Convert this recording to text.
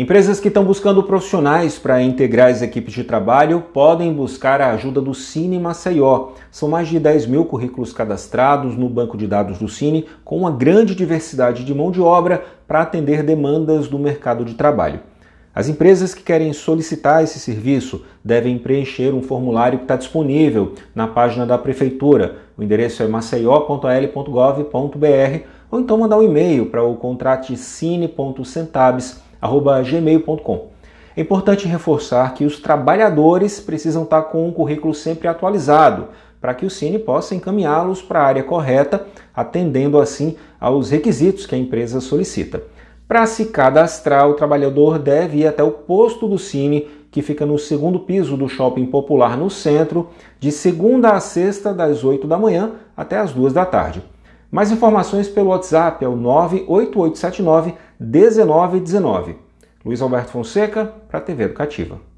Empresas que estão buscando profissionais para integrar as equipes de trabalho podem buscar a ajuda do Cine Maceió. São mais de 10 mil currículos cadastrados no banco de dados do Cine, com uma grande diversidade de mão de obra para atender demandas do mercado de trabalho. As empresas que querem solicitar esse serviço devem preencher um formulário que está disponível na página da Prefeitura. O endereço é maceió.al.gov.br ou então mandar um e-mail para o contratecine.centabes.com gmail.com. É importante reforçar que os trabalhadores precisam estar com um currículo sempre atualizado, para que o Cine possa encaminhá-los para a área correta, atendendo assim aos requisitos que a empresa solicita. Para se cadastrar, o trabalhador deve ir até o posto do Cine, que fica no segundo piso do Shopping Popular no centro, de segunda a sexta, das 8 da manhã até as 2 da tarde. Mais informações pelo WhatsApp é o 98879 1919. Luiz Alberto Fonseca, para a TV Educativa.